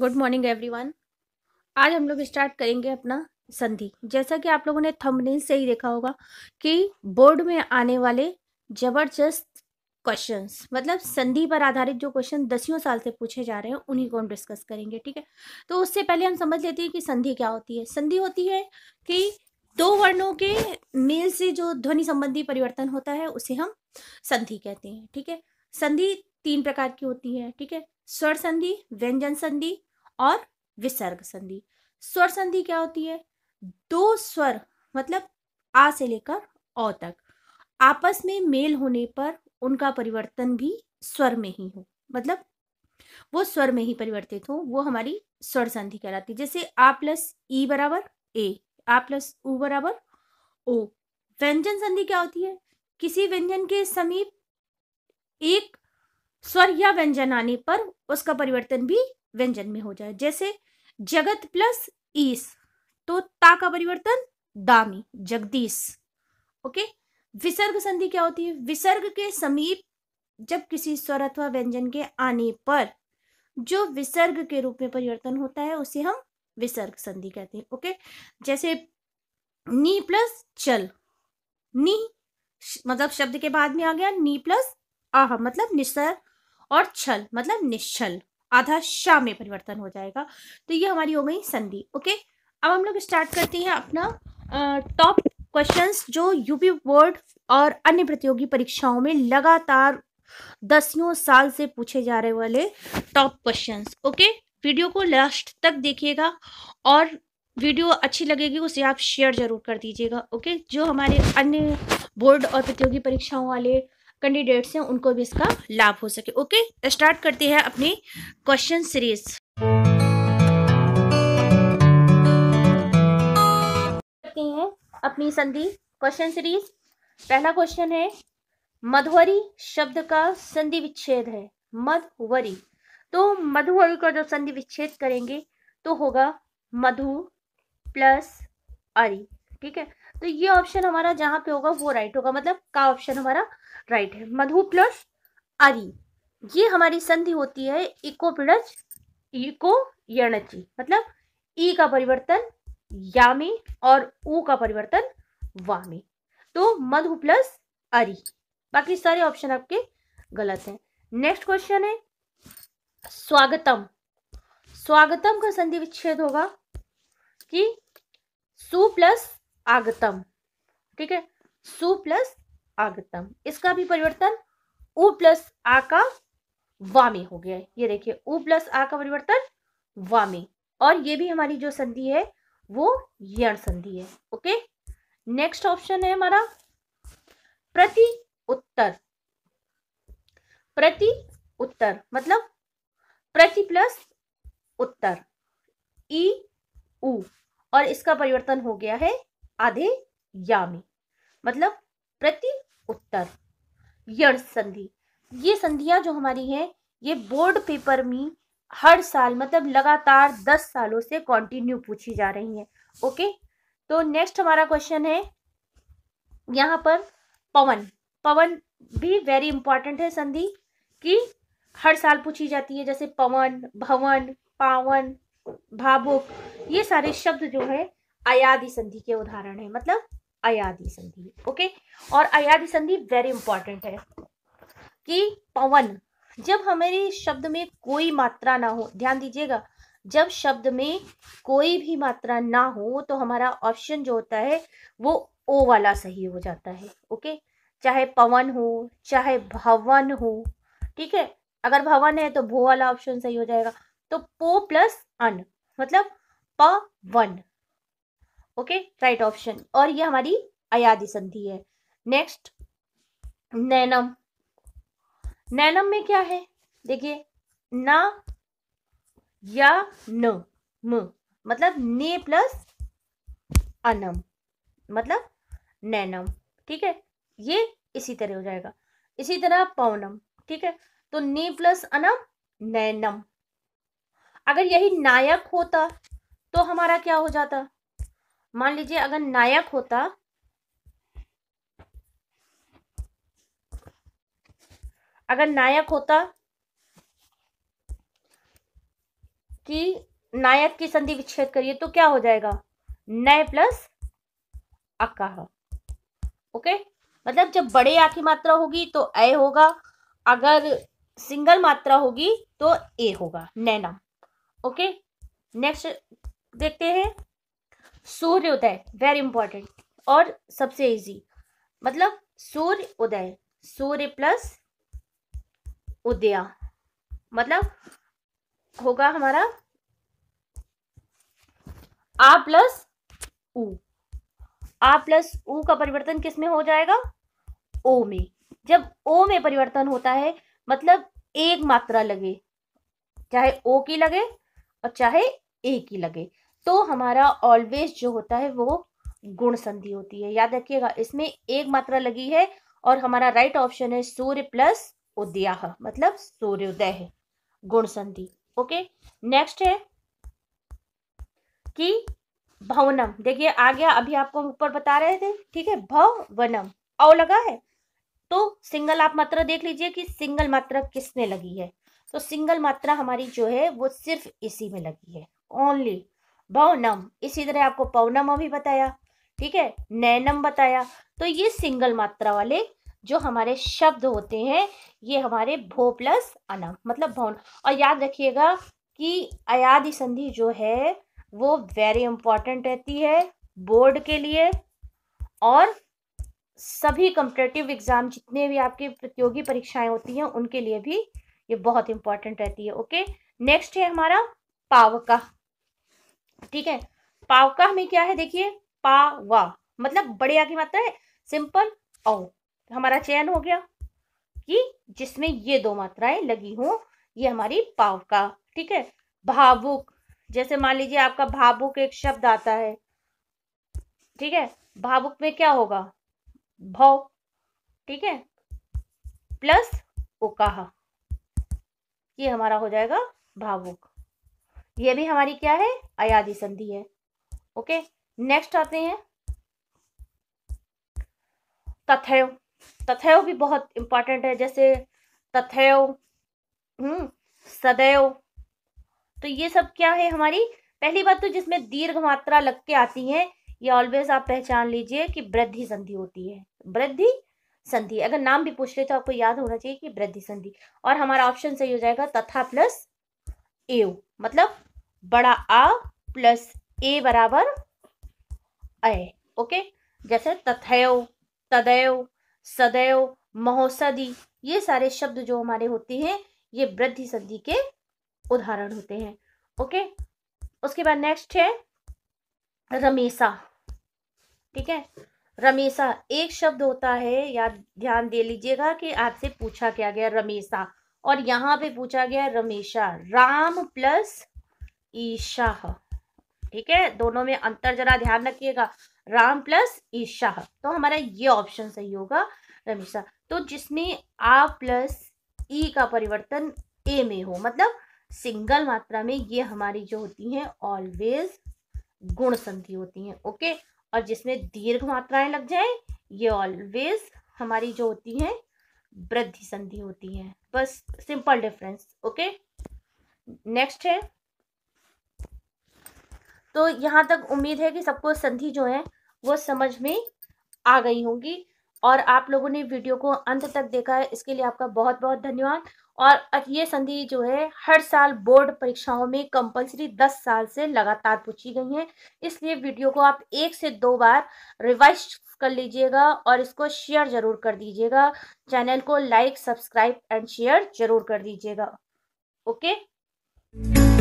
good morning everyone आज हम लोग स्टार्ट करेंगे अपना संधि जैसा कि आप लोगों ने थंबनेल से ही देखा होगा कि बोर्ड में आने वाले जबरदस्त क्वेश्चंस मतलब संधि पर आधारित जो क्वेश्चन दसियों साल से पूछे जा रहे हैं उन्हीं को हम डिस्कस करेंगे ठीक है तो उससे पहले हम समझ लेते हैं कि संधि क्या होती है संधि होती है कि दो वर्णों के मेल से जो ध्वनि संबंधी परिवर्तन होता है उसे हम संधि कहते हैं ठीक है संधि तीन प्रकार की होती है ठीक है स्वर संधि व्यंजन संधि और विसर्ग संधि स्वर संधि क्या होती है दो स्वर मतलब आ से लेकर औ तक आपस में मेल होने पर उनका परिवर्तन भी स्वर में ही हो मतलब वो स्वर में ही परिवर्तित हो वो हमारी स्वर संधि कहलाती है जैसे आ प्लस ई बराबर ए आ प्लस ऊ बराबर ओ व्यंजन संधि क्या होती है किसी व्यंजन के समीप एक स्वर या व्यंजन आने पर उसका परिवर्तन भी व्यंजन में हो जाए जैसे जगत प्लस ईस तो ता का परिवर्तन दामी जगदीश ओके विसर्ग संधि क्या होती है विसर्ग के समीप जब किसी स्वर अथवा व्यंजन के आने पर जो विसर्ग के रूप में परिवर्तन होता है उसे हम विसर्ग संधि कहते हैं ओके जैसे नी प्लस चल नी मतलब शब्द के बाद में आ गया नी प्लस आह मतलब निसर्ग और छल मतलब निश्चल आधा शाह में परिवर्तन हो जाएगा तो ये हमारी हो गई संधि ओके अब हम लोग स्टार्ट करते हैं अपना टॉप क्वेश्चंस जो यूपी बोर्ड और अन्य प्रतियोगी परीक्षाओं में लगातार दसियों साल से पूछे जा रहे वाले टॉप क्वेश्चंस ओके वीडियो को लास्ट तक देखिएगा और वीडियो अच्छी लगेगी उसे आप शेयर जरूर कर दीजिएगा ओके जो हमारे अन्य बोर्ड और प्रतियोगी परीक्षाओं वाले कैंडिडेट्स हैं उनको भी इसका लाभ हो सके ओके स्टार्ट करते हैं अपनी क्वेश्चन सीरीज करते हैं अपनी संधि क्वेश्चन सीरीज पहला क्वेश्चन है मधुवरी शब्द का संधि विच्छेद है मधुवरी तो मधुवरी का जब संधि विच्छेद करेंगे तो होगा मधु प्लस अरी ठीक है तो ये ऑप्शन हमारा जहां पे होगा वो राइट होगा मतलब का ऑप्शन हमारा राइट है मधु प्लस अरी ये हमारी संधि होती है इको पिड़ज इको यणची मतलब ई का परिवर्तन यामी और ऊ का परिवर्तन वामी तो मधु प्लस अरी बाकी सारे ऑप्शन आपके गलत हैं नेक्स्ट क्वेश्चन है स्वागतम स्वागतम का संधि विच्छेद होगा कि सु प्लस आगतम ठीक है सु प्लस आगतम इसका भी परिवर्तन उ प्लस आ का वामी हो गया है ये देखिए उ प्लस आ का परिवर्तन वामी और ये भी हमारी जो संधि है वो यण संधि है ओके नेक्स्ट ऑप्शन है हमारा प्रति उत्तर प्रति उत्तर मतलब प्रति प्लस उत्तर ई उ और इसका परिवर्तन हो गया है आधे यामी मतलब प्रति उत्तर यण संधि ये संधियां जो हमारी हैं ये बोर्ड पेपर में हर साल मतलब लगातार दस सालों से कंटिन्यू पूछी जा रही हैं ओके तो नेक्स्ट हमारा क्वेश्चन है यहाँ पर पवन पवन भी वेरी इंपॉर्टेंट है संधि कि हर साल पूछी जाती है जैसे पवन भवन पावन भावुक ये सारे शब्द जो है अयाधि संधि के उदाहरण है मतलब अयाधि संधि ओके और अयादी संधि वेरी इंपॉर्टेंट है कि पवन जब हमारे शब्द में कोई मात्रा ना हो ध्यान दीजिएगा जब शब्द में कोई भी मात्रा ना हो तो हमारा ऑप्शन जो होता है वो ओ वाला सही हो जाता है ओके चाहे पवन हो चाहे भवन हो ठीक है अगर भवन है तो भो वाला ऑप्शन सही हो जाएगा तो पो प्लस अन मतलब पवन ओके राइट ऑप्शन और ये हमारी अयादि संधि है नेक्स्ट नैनम नैनम में क्या है देखिए ना या न म मतलब ने प्लस अनम मतलब नैनम ठीक है ये इसी तरह हो जाएगा इसी तरह पौनम ठीक है तो ने प्लस अनम नैनम अगर यही नायक होता तो हमारा क्या हो जाता मान लीजिए अगर नायक होता अगर नायक होता कि नायक की संधि विच्छेद करिए तो क्या हो जाएगा नय प्लस अकाह ओके मतलब जब बड़े आ की मात्रा होगी तो ए होगा अगर सिंगल मात्रा होगी तो ए होगा नैना ओके नेक्स्ट देखते हैं सूर्य उदय वेरी इंपॉर्टेंट और सबसे इजी मतलब सूर्य उदय सूर्य प्लस उदया मतलब होगा हमारा आ प्लस ऊ आ प्लस ऊ का परिवर्तन किस में हो जाएगा ओ में जब ओ में परिवर्तन होता है मतलब एक मात्रा लगे चाहे ओ की लगे और चाहे ए की लगे तो हमारा ऑलवेज जो होता है वो गुण संधि होती है याद रखिएगा इसमें एक मात्रा लगी है और हमारा राइट ऑप्शन है सूर्य प्लस उद्या मतलब सूर्योदय है गुण संधि ओके नेक्स्ट है कि भवनम देखिए आ गया अभी आपको ऊपर बता रहे थे ठीक है भवनम औ लगा है तो सिंगल आप मात्रा देख लीजिए कि सिंगल मात्रा किसने लगी है तो सिंगल मात्रा हमारी जो है वो सिर्फ इसी में लगी है ओनली भवनम इसी तरह आपको पवनम अभी बताया ठीक है नैनम बताया तो ये सिंगल मात्रा वाले जो हमारे शब्द होते हैं ये हमारे भो प्लस अनम मतलब भवन और याद रखिएगा कि अयाधि संधि जो है वो वेरी इंपॉर्टेंट रहती है बोर्ड के लिए और सभी कंपटेटिव एग्ज़ाम जितने भी आपके प्रतियोगी परीक्षाएं होती हैं उनके लिए भी ये बहुत इंपॉर्टेंट रहती है ओके नेक्स्ट है हमारा पावका ठीक है पाव का हमें क्या है देखिए पावा मतलब बड़े आगे की मात्रा है सिंपल औ हमारा चयन हो गया कि जिसमें ये दो मात्राएं लगी हो ये हमारी पाव का ठीक है भावुक जैसे मान लीजिए आपका भावुक एक शब्द आता है ठीक है भावुक में क्या होगा भव ठीक है प्लस उकाहा ये हमारा हो जाएगा भावुक ये भी हमारी क्या है अयाधि संधि है ओके नेक्स्ट आते हैं तथयो तथयो भी बहुत इंपॉर्टेंट है जैसे तथयो हम्म सदैव तो ये सब क्या है हमारी पहली बात तो जिसमें दीर्घ मात्रा लग के आती है ये ऑलवेज आप पहचान लीजिए कि वृद्धि संधि होती है वृद्धि संधि अगर नाम भी पूछ ले तो आपको याद होना चाहिए कि वृद्धि संधि और हमारा ऑप्शन सही हो जाएगा तथा प्लस एव मतलब बड़ा आ प्लस ए बराबर ए ओके जैसे तथैव तदैव सदैव महोसदी ये सारे शब्द जो हमारे होते हैं ये वृद्धि संधि के उदाहरण होते हैं ओके उसके बाद नेक्स्ट है रमेशा ठीक है रमेशा एक शब्द होता है याद ध्यान दे लीजिएगा कि आपसे पूछा क्या गया रमेशा और यहाँ पे पूछा गया रमेशा राम प्लस ईशा ठीक है दोनों में अंतर जरा ध्यान रखिएगा राम प्लस ईशा तो हमारा ये ऑप्शन सही होगा रमीशा तो जिसमें आ प्लस ई का परिवर्तन ए में हो मतलब सिंगल मात्रा में ये हमारी जो होती हैं ऑलवेज गुण संधि होती हैं ओके और जिसमें दीर्घ मात्राएं लग जाए ये ऑलवेज हमारी जो होती हैं वृद्धि संधि होती है बस सिंपल डिफरेंस ओके नेक्स्ट है तो यहाँ तक उम्मीद है कि सबको संधि जो है वो समझ में आ गई होगी और आप लोगों ने वीडियो को अंत तक देखा है इसके लिए आपका बहुत बहुत धन्यवाद और ये संधि जो है हर साल बोर्ड परीक्षाओं में कंपलसरी 10 साल से लगातार पूछी गई है इसलिए वीडियो को आप एक से दो बार रिवाइज कर लीजिएगा और इसको शेयर जरूर कर दीजिएगा चैनल को लाइक सब्सक्राइब एंड शेयर जरूर कर दीजिएगा ओके